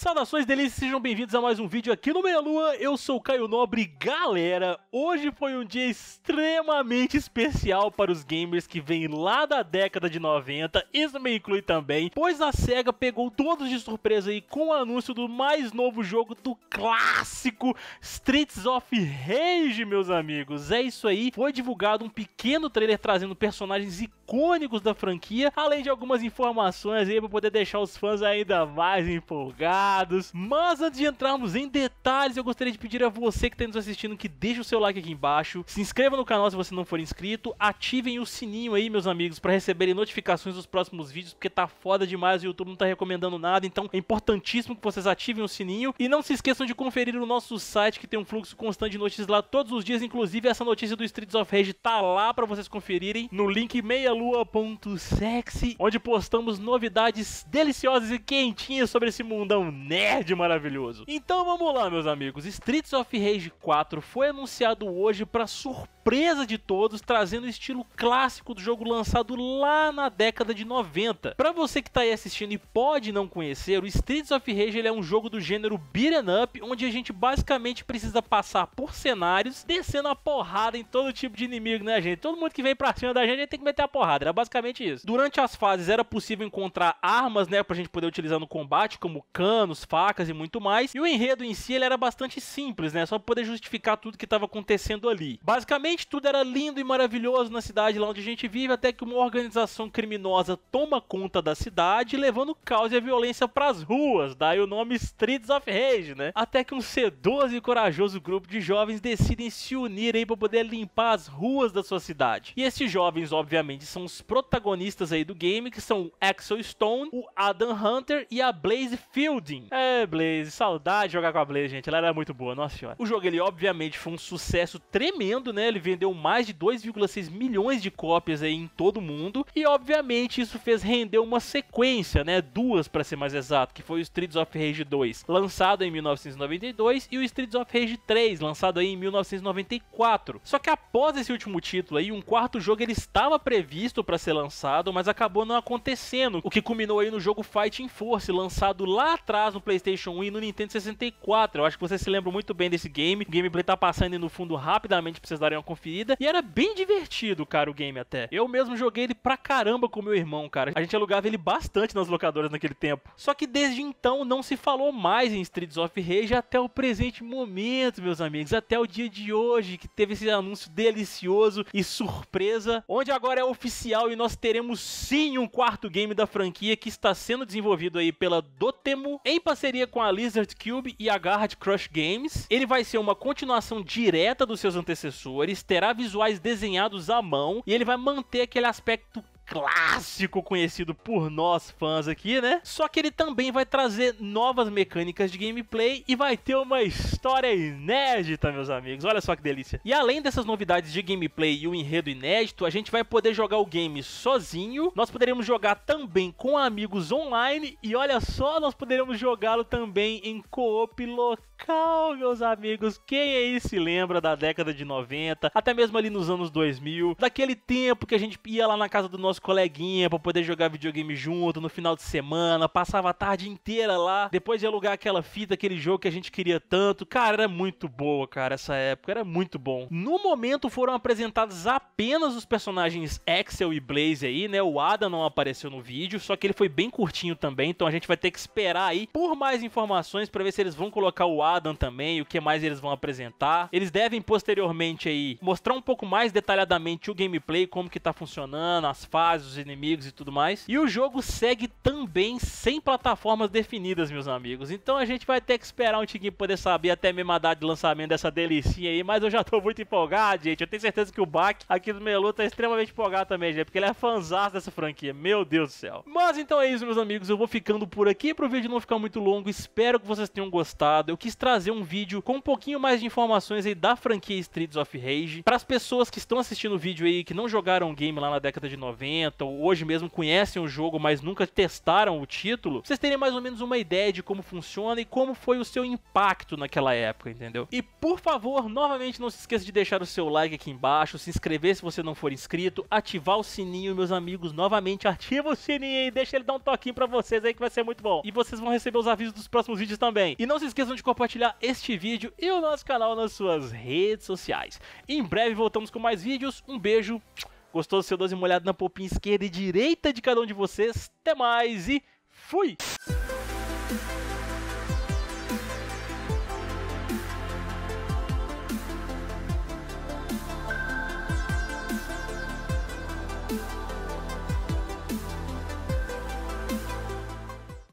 Saudações delícias, sejam bem-vindos a mais um vídeo aqui no Meia Lua, eu sou o Caio Nobre, galera, hoje foi um dia extremamente especial para os gamers que vêm lá da década de 90, isso me inclui também, pois a SEGA pegou todos de surpresa aí com o anúncio do mais novo jogo do clássico Streets of Rage, meus amigos, é isso aí, foi divulgado um pequeno trailer trazendo personagens icônicos da franquia, além de algumas informações aí para poder deixar os fãs ainda mais empolgados dados. Mas antes de entrarmos em detalhes, eu gostaria de pedir a você que está nos assistindo que deixe o seu like aqui embaixo, se inscreva no canal se você não for inscrito, ativem o sininho aí, meus amigos, para receberem notificações dos próximos vídeos, porque tá foda demais, o YouTube não tá recomendando nada, então é importantíssimo que vocês ativem o sininho e não se esqueçam de conferir o nosso site que tem um fluxo constante de notícias lá todos os dias, inclusive essa notícia do Streets of Rage tá lá para vocês conferirem no link meialua.sexy, onde postamos novidades deliciosas e quentinhas sobre esse mundão nerd maravilhoso. Então vamos lá, meus amigos. Streets of Rage 4 foi anunciado hoje para surpresa de todos, trazendo o estilo clássico do jogo lançado lá na década de 90. Para você que tá aí assistindo e pode não conhecer, o Streets of Rage é um jogo do gênero beat'em up, onde a gente basicamente precisa passar por cenários, descendo a porrada em todo tipo de inimigo, né, gente? Todo mundo que vem pra cima da gente, gente tem que meter a porrada, era basicamente isso. Durante as fases era possível encontrar armas, né, pra gente poder utilizar no combate, como cano, humanos, facas e muito mais. E o enredo em si ele era bastante simples, né? Só pra poder justificar tudo que estava acontecendo ali. Basicamente, tudo era lindo e maravilhoso na cidade lá onde a gente vive, até que uma organização criminosa toma conta da cidade, levando o caos e a violência pras ruas. Daí o nome Streets of Rage, né? Até que um sedoso e corajoso grupo de jovens decidem se unir aí pra poder limpar as ruas da sua cidade. E esses jovens, obviamente, são os protagonistas aí do game, que são o Axel Stone, o Adam Hunter e a Blaze Fielding é, Blaze, saudade de jogar com a Blaze, gente. Ela era muito boa, nossa senhora. O jogo, ele obviamente foi um sucesso tremendo, né? Ele vendeu mais de 2,6 milhões de cópias aí em todo o mundo. E obviamente isso fez render uma sequência, né? Duas para ser mais exato, que foi o Streets of Rage 2, lançado em 1992, e o Streets of Rage 3, lançado aí em 1994. Só que após esse último título aí, um quarto jogo ele estava previsto para ser lançado, mas acabou não acontecendo, o que culminou aí no jogo Fighting Force, lançado lá atrás no PlayStation 1 e no Nintendo 64. Eu acho que vocês se lembram muito bem desse game. O gameplay tá passando aí no fundo rapidamente pra vocês darem uma conferida. E era bem divertido, cara, o game até. Eu mesmo joguei ele pra caramba com meu irmão, cara. A gente alugava ele bastante nas locadoras naquele tempo. Só que desde então não se falou mais em Streets of Rage até o presente momento, meus amigos. Até o dia de hoje, que teve esse anúncio delicioso e surpresa, onde agora é oficial e nós teremos sim um quarto game da franquia que está sendo desenvolvido aí pela Dotemu em em parceria com a Lizard Cube e a Garrett Crush Games. Ele vai ser uma continuação direta dos seus antecessores, terá visuais desenhados à mão e ele vai manter aquele aspecto clássico conhecido por nós fãs aqui, né? Só que ele também vai trazer novas mecânicas de gameplay e vai ter uma história inédita, meus amigos. Olha só que delícia. E além dessas novidades de gameplay e o enredo inédito, a gente vai poder jogar o game sozinho, nós poderemos jogar também com amigos online e olha só, nós poderemos jogá-lo também em co-op local Calma, meus amigos. Quem aí se lembra da década de 90, até mesmo ali nos anos 2000, daquele tempo que a gente ia lá na casa do nosso coleguinha para poder jogar videogame junto no final de semana, passava a tarde inteira lá, depois de alugar aquela fita, aquele jogo que a gente queria tanto. Cara, era muito boa, cara, essa época era muito bom. No momento foram apresentados apenas os personagens Axel e Blaze aí, né? O Adam não apareceu no vídeo, só que ele foi bem curtinho também, então a gente vai ter que esperar aí por mais informações para ver se eles vão colocar o Adam Adam também, o que mais eles vão apresentar. Eles devem posteriormente aí mostrar um pouco mais detalhadamente o gameplay, como que tá funcionando, as fases, os inimigos e tudo mais. E o jogo segue também sem plataformas definidas, meus amigos. Então a gente vai ter que esperar um tiquinho poder saber até mesmo a data de lançamento dessa delicinha aí, mas eu já tô muito empolgado, gente. Eu tenho certeza que o Bach aqui do Melu tá extremamente empolgado também, gente, porque ele é fãzão dessa franquia. Meu Deus do céu. Mas então é isso, meus amigos. Eu vou ficando por aqui pro vídeo não ficar muito longo. Espero que vocês tenham gostado. Eu quis trazer um vídeo com um pouquinho mais de informações aí da franquia Streets of Rage para as pessoas que estão assistindo o vídeo aí que não jogaram o game lá na década de 90 ou hoje mesmo conhecem o jogo, mas nunca testaram o título, vocês terem mais ou menos uma ideia de como funciona e como foi o seu impacto naquela época, entendeu? E por favor, novamente não se esqueça de deixar o seu like aqui embaixo, se inscrever se você não for inscrito, ativar o sininho, meus amigos, novamente ativa o sininho e deixa ele dar um toquinho para vocês aí que vai ser muito bom. E vocês vão receber os avisos dos próximos vídeos também. E não se esqueçam de compartilhar compartilhar este vídeo e o nosso canal nas suas redes sociais. Em breve voltamos com mais vídeos. Um beijo. Gostou do seu doze molhado na popinha esquerda e direita de cada um de vocês? Até mais e fui!